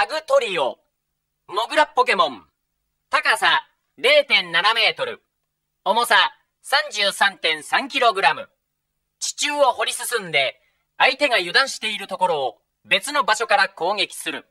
ラグトリオ、モグラポケモン、高さ0.7メートル、重さ 33.3kg、地中を掘り進んで、相手が油断しているところを別の場所から攻撃する。